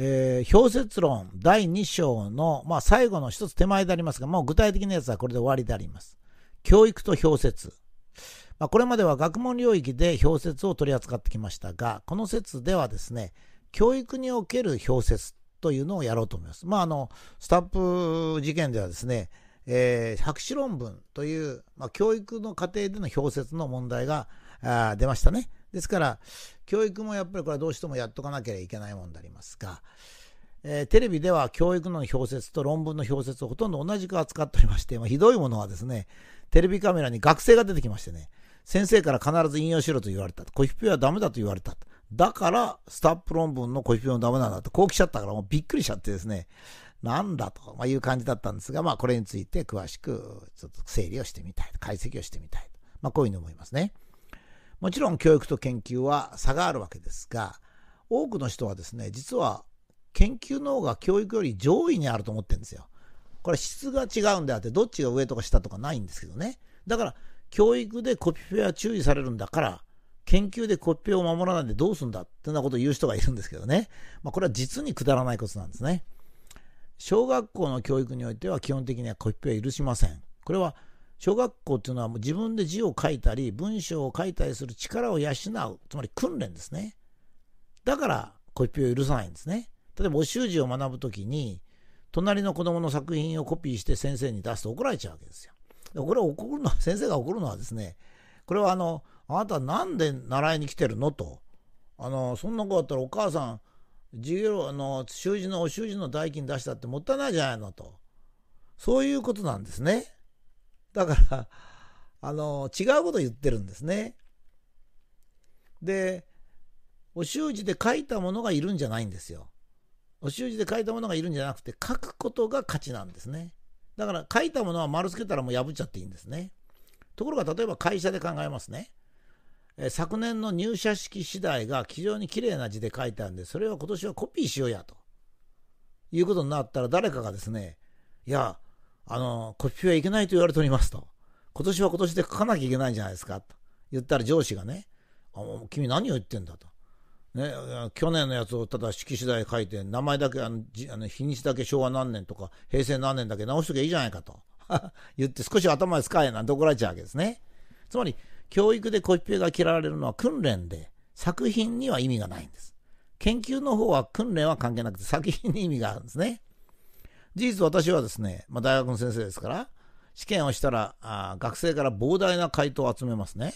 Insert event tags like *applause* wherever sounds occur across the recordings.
えー、氷説論第2章の、まあ、最後の一つ手前でありますが、もう具体的なやつはこれで終わりであります。教育と氷説。まあ、これまでは学問領域で氷説を取り扱ってきましたが、この説ではですね、教育における氷説というのをやろうと思います。まあ、あの、スタップ事件ではですね、えー、博士論文という、まあ、教育の過程での氷説の問題が、あ出ましたね。ですから、教育もやっぱりこれはどうしてもやっとかなければいけないもんでありますが、えー、テレビでは教育の表説と論文の表説をほとんど同じく扱っておりまして、まあ、ひどいものはですね、テレビカメラに学生が出てきましてね、先生から必ず引用しろと言われた。コヒピはダメだと言われた。だから、スタップ論文のコヒピはダメなんだと、こう来ちゃったから、もうびっくりしちゃってですね、なんだと、まいう感じだったんですが、まあ、これについて詳しく、ちょっと整理をしてみたい。解析をしてみたい。まあ、こういうふうに思いますね。もちろん教育と研究は差があるわけですが多くの人はですね実は研究の方が教育より上位にあると思ってるんですよ。これ質が違うんであってどっちが上とか下とかないんですけどねだから教育でコピペは注意されるんだから研究でコピペを守らないでどうすんだってなことを言う人がいるんですけどね、まあ、これは実にくだらないことなんですね。小学校の教育においては基本的にはコピペは許しません。これは小学校っていうのはもう自分で字を書いたり文章を書いたりする力を養うつまり訓練ですねだからコピーを許さないんですね例えばお習字を学ぶ時に隣の子供の作品をコピーして先生に出すと怒られちゃうわけですよこれを怒るのは *laughs* 先生が怒るのはですねこれはあのあなたなんで習いに来てるのとあのそんな子だったらお母さん授業あの習字のお習字の代金出したってもったいないじゃないのとそういうことなんですね。だから、あの、違うこと言ってるんですね。で、お習字で書いたものがいるんじゃないんですよ。お習字で書いたものがいるんじゃなくて、書くことが価値なんですね。だから、書いたものは丸つけたらもう破っちゃっていいんですね。ところが、例えば会社で考えますね。え昨年の入社式次第が非常に綺麗な字で書いたんで、それは今年はコピーしようやと。いうことになったら誰かがですね、いや、あの、コピペはいけないと言われておりますと。今年は今年で書かなきゃいけないじゃないですかと言ったら上司がね、あ君何を言ってんだと。ね、去年のやつをただ式次第書いて、名前だけ、あのあの日にちだけ昭和何年とか平成何年だけ直しときゃいいじゃないかと *laughs* 言って少し頭使えなんて怒られちゃうわけですね。つまり、教育でコピペが嫌われるのは訓練で、作品には意味がないんです。研究の方は訓練は関係なくて作品に意味があるんですね。事実私はですね、まあ、大学の先生ですから、試験をしたらあ学生から膨大な回答を集めますね。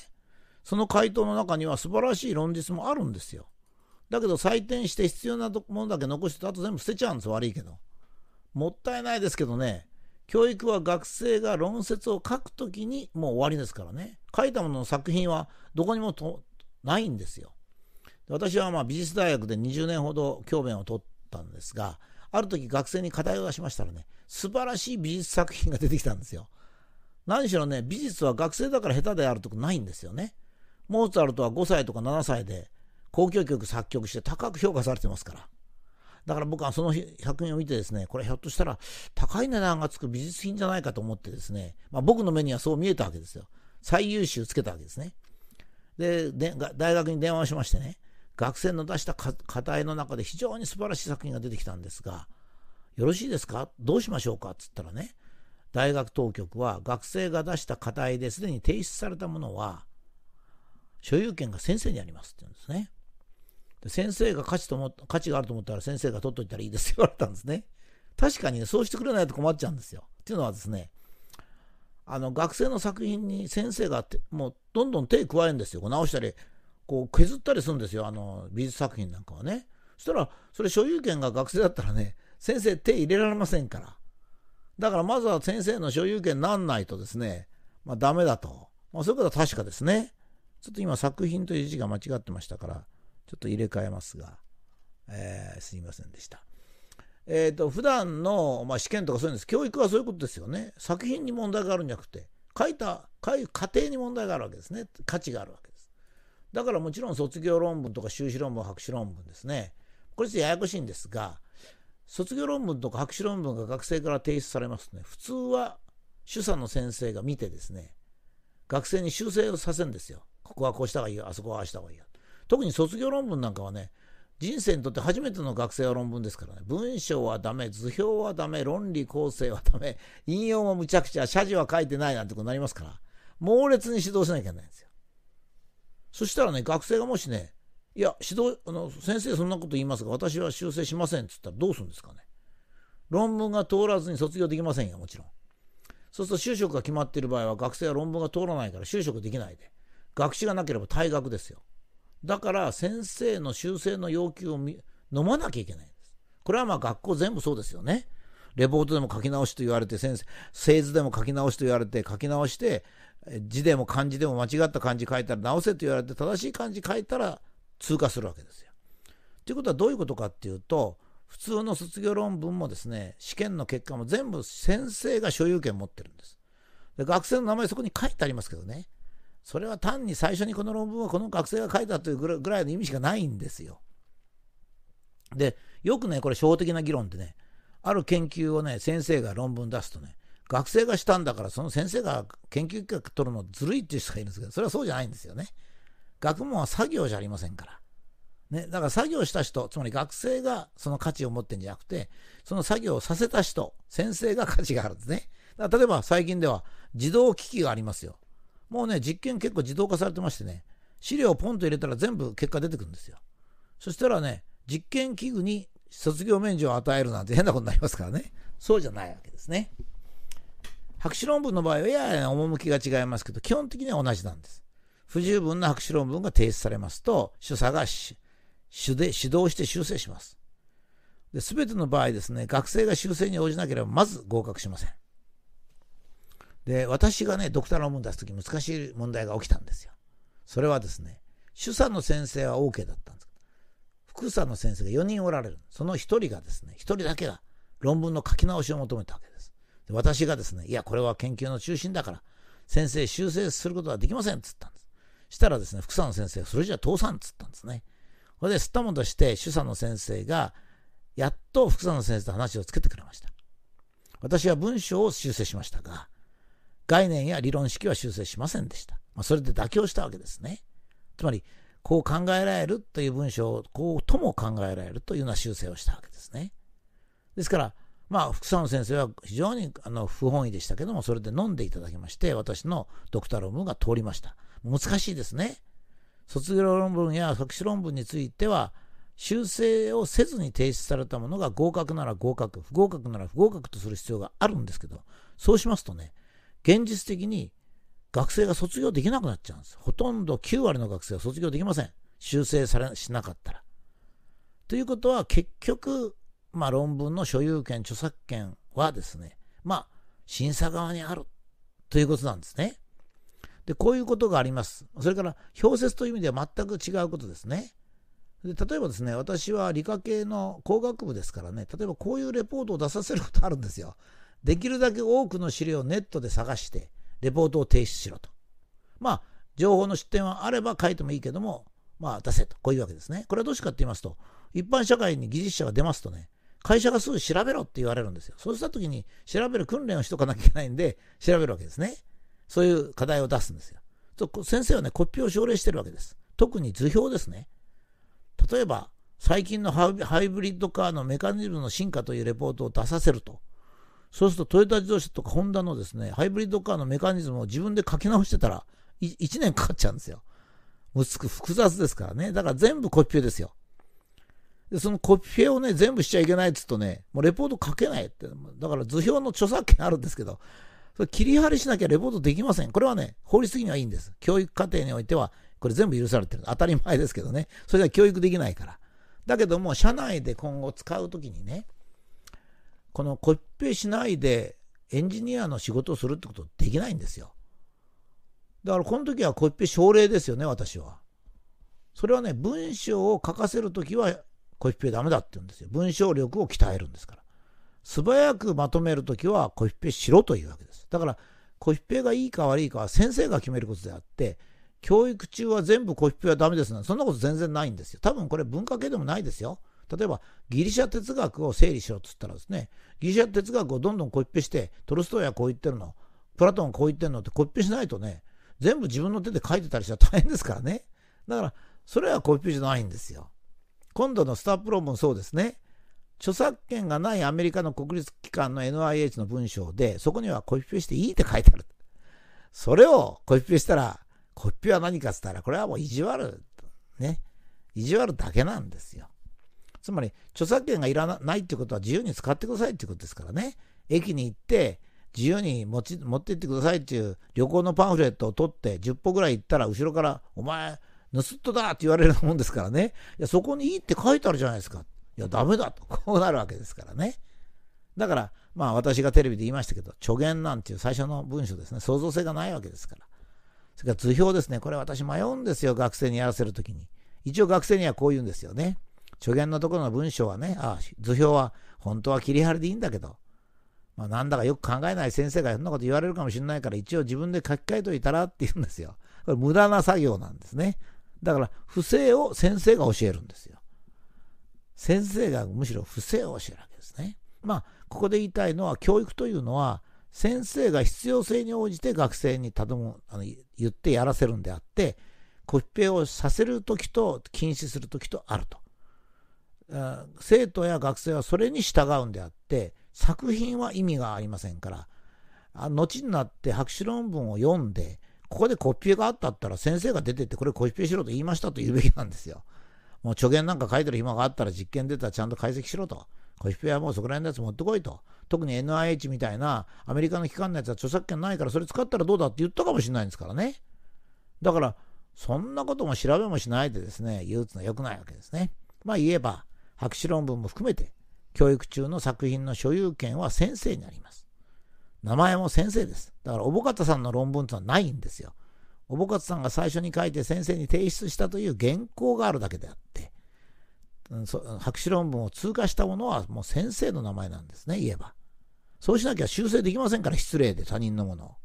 その回答の中には素晴らしい論述もあるんですよ。だけど採点して必要なものだけ残してあと全部捨てちゃうんです悪いけど。もったいないですけどね、教育は学生が論説を書くときにもう終わりですからね。書いたものの作品はどこにもとないんですよ。私はまあ美術大学で20年ほど教鞭を取ったんですが、ある時学生に課題を出しましたらね、素晴らしい美術作品が出てきたんですよ。何しろね、美術は学生だから下手であるとかないんですよね。モーツァルトは5歳とか7歳で交響曲作曲して高く評価されてますから。だから僕はその100品を見てですね、これひょっとしたら高い値段がつく美術品じゃないかと思ってですね、まあ、僕の目にはそう見えたわけですよ。最優秀つけたわけですね。で、で大学に電話をしましてね、学生の出した課題の中で非常に素晴らしい作品が出てきたんですが、よろしいですかどうしましょうかっつったらね、大学当局は学生が出した課題ですでに提出されたものは、所有権が先生にありますって言うんですね。で先生が価値とも価値があると思ったら先生が取っといたらいいですって言われたんですね。確かに、ね、そうしてくれないと困っちゃうんですよ。っていうのはですね、あの学生の作品に先生がもうどんどん手加えるんですよ。直したりこう削ったりするんですよあの美術作品なんかはねそしたらそれ所有権が学生だったらね先生手入れられませんからだからまずは先生の所有権なんないとですね、まあ、ダメだと、まあ、そういうことは確かですねちょっと今作品という字が間違ってましたからちょっと入れ替えますが、えー、すいませんでした。えーと、普段のまあ、試験とかそういうんです教育はそういうことですよね作品に問題があるんじゃなくて書いた書い過程に問題があるわけですね価値があるわけだからもちろん卒業論文とか修士論文、博士論文ですね。これちょっとややこしいんですが、卒業論文とか博士論文が学生から提出されますね。普通は主査の先生が見てですね、学生に修正をさせるんですよ。ここはこうした方がいいよ、あそこはああした方がいいよ。特に卒業論文なんかはね、人生にとって初めての学生は論文ですからね、文章はダメ、図表はダメ、論理構成はダメ、引用もむちゃくちゃ、謝辞は書いてないなんてことになりますから、猛烈に指導しなきゃいけないんですよ。そしたらね、学生がもしね、いや、指導、あの、先生そんなこと言いますが、私は修正しませんっつったらどうするんですかね。論文が通らずに卒業できませんよ、もちろん。そうすると就職が決まっている場合は学生は論文が通らないから就職できないで。学士がなければ退学ですよ。だから先生の修正の要求を飲まなきゃいけないんです。これはまあ学校全部そうですよね。レポートでも書き直しと言われて、先生、製図でも書き直しと言われて、書き直して、字でも漢字でも間違った漢字書いたら直せと言われて、正しい漢字書いたら通過するわけですよ。ということはどういうことかっていうと、普通の卒業論文もですね、試験の結果も全部先生が所有権持ってるんです。で学生の名前そこに書いてありますけどね。それは単に最初にこの論文はこの学生が書いたというぐらいの意味しかないんですよ。で、よくね、これ、歩的な議論ってね、ある研究をね、先生が論文出すとね、学生がしたんだから、その先生が研究企画取るのずるいっていう人がいるんですけど、それはそうじゃないんですよね。学問は作業じゃありませんから。ね、だから作業した人、つまり学生がその価値を持ってんじゃなくて、その作業をさせた人、先生が価値があるんですね。だから例えば最近では自動機器がありますよ。もうね、実験結構自動化されてましてね、資料をポンと入れたら全部結果出てくるんですよ。そしたらね、実験器具に卒業免除を与えるなんて変なことになりますからね。そうじゃないわけですね。博士論文の場合はやや趣が違いますけど、基本的には同じなんです。不十分な博士論文が提出されますと、主査が主で指導して修正します。で全ての場合ですね、学生が修正に応じなければまず合格しません。で、私がね、ドクター論文出すとき難しい問題が起きたんですよ。それはですね、主査の先生は OK だったんです。さんの先生が4人おられる。その1人がですね、1人だけが論文の書き直しを求めたわけです。で私がですね、いや、これは研究の中心だから、先生修正することはできませんっつったんです。したらですね、さんの先生が、それじゃ倒産っつったんですね。それで、すったもんとして、主査の先生が、やっとさんの先生と話をつけてくれました。私は文章を修正しましたが、概念や理論式は修正しませんでした。まあ、それで妥協したわけですね。つまり、こう考えられるという文章をこうとも考えられるというような修正をしたわけですね。ですから、まあ、福さん先生は非常にあの不本意でしたけども、それで飲んでいただきまして、私のドクター論文が通りました。難しいですね。卒業論文や博士論文については、修正をせずに提出されたものが合格なら合格、不合格なら不合格とする必要があるんですけど、そうしますとね、現実的に学生が卒業できなくなっちゃうんです。ほとんど9割の学生は卒業できません。修正されしなかったら。ということは結局、まあ、論文の所有権、著作権はですね、まあ、審査側にあるということなんですね。で、こういうことがあります。それから、表説という意味では全く違うことですね。で例えばですね、私は理科系の工学部ですからね、例えばこういうレポートを出させることあるんですよ。できるだけ多くの資料をネットで探して、レポートを提出しろと。まあ、情報の出典はあれば書いてもいいけども、まあ、出せと、こういうわけですね。これはどうしてかって言いますと、一般社会に技術者が出ますとね、会社がすぐ調べろって言われるんですよ。そうした時に調べる訓練をしとかなきゃいけないんで、調べるわけですね。そういう課題を出すんですよ。先生はね、コピーを奨励してるわけです。特に図表ですね。例えば、最近のハイブリッドカーのメカニズムの進化というレポートを出させると。そうするとトヨタ自動車とかホンダのですね、ハイブリッドカーのメカニズムを自分で書き直してたら、1年かかっちゃうんですよ。薄く複雑ですからね。だから全部コピペですよ。で、そのコピペをね、全部しちゃいけないっつうとね、もうレポート書けないって。だから図表の著作権あるんですけど、それ切り張りしなきゃレポートできません。これはね、法律的にはいいんです。教育課程においては、これ全部許されてる。当たり前ですけどね。それが教育できないから。だけども、社内で今後使うときにね、このコピ平しないでエンジニアの仕事をするってことできないんですよ。だからこの時はコピペ奨励ですよね、私は。それはね、文章を書かせる時はコピペダメだって言うんですよ。文章力を鍛えるんですから。素早くまとめる時はコピペしろというわけです。だからコピペがいいか悪いかは先生が決めることであって、教育中は全部コピペはダメですなんて、そんなこと全然ないんですよ。多分これ文化系でもないですよ。例えばギリシャ哲学を整理しようっつったらですねギリシャ哲学をどんどんコピペしてトルストイはこう言ってるのプラトンはこう言ってるのってコピペしないとね全部自分の手で書いてたりしたら大変ですからねだからそれはコピペじゃないんですよ今度のスタープロもそうですね著作権がないアメリカの国立機関の NIH の文章でそこにはコピペしていいって書いてあるそれをコピペしたらコピペは何かっつったらこれはもう意地悪ね意地悪だけなんですよつまり著作権がいらないってことは自由に使ってくださいってことですからね。駅に行って自由に持ち持って行ってくださいっていう旅行のパンフレットを取って10歩ぐらい行ったら後ろから「お前盗っ人だ!」って言われるもんですからねいやそこにいいって書いてあるじゃないですかいやダメだとこうなるわけですからねだからまあ私がテレビで言いましたけど助言なんていう最初の文章ですね創造性がないわけですからそれから図表ですねこれ私迷うんですよ学生にやらせるときに一応学生にはこう言うんですよね初言のところの文章はね、あ図表は本当は切り張りでいいんだけど、まあ、なんだかよく考えない先生がそんなこと言われるかもしれないから、一応自分で書き換えといたらって言うんですよ。これ無駄な作業なんですね。だから、不正を先生が教えるんですよ。先生がむしろ不正を教えるわけですね。まあ、ここで言いたいのは、教育というのは、先生が必要性に応じて学生に頼むあの言ってやらせるんであってコピペをさせる時と禁止する時とあると生徒や学生はそれに従うんであって作品は意味がありませんから後になって博士論文を読んでここでコピペがあったったら先生が出てってこれコピペしろと言いましたと言うべきなんですよ。もう助言なんか書いてる暇があったら実験出たらちゃんと解析しろと。コピペはもうそこら辺のやつ持ってこいと。特に NIH みたいなアメリカの機関のやつは著作権ないからそれ使ったらどうだって言ったかもしれないんですからね。だからそんなことも調べもしないでですね、憂鬱の良くないわけですね。まあ言えば博士論文も含めて、教育中の作品の所有権は先生になります。名前も先生です。だから、小保方さんの論文というのはないんですよ。おぼかたさんが最初に書いて先生に提出したという原稿があるだけであって、うん、博士論文を通過したものはもう先生の名前なんですね、言えば。そうしなきゃ修正できませんから、失礼で他人のものを。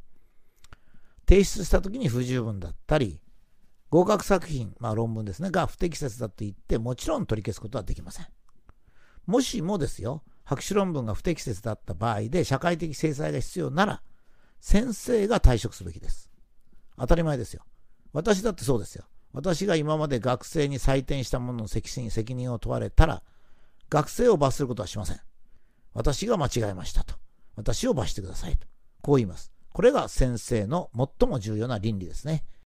提出した時に不十分だったり、合格作品、まあ、論文ですね、が不適切だと言って、もちろん取り消すことはできません。もしもですよ、博士論文が不適切だった場合で社会的制裁が必要なら、先生が退職すべきです。当たり前ですよ。私だってそうですよ。私が今まで学生に採点したものの責任責任を問われたら、学生を罰することはしません。私が間違えましたと。私を罰してくださいと。こう言います。これが先生の最も重要な倫理ですね。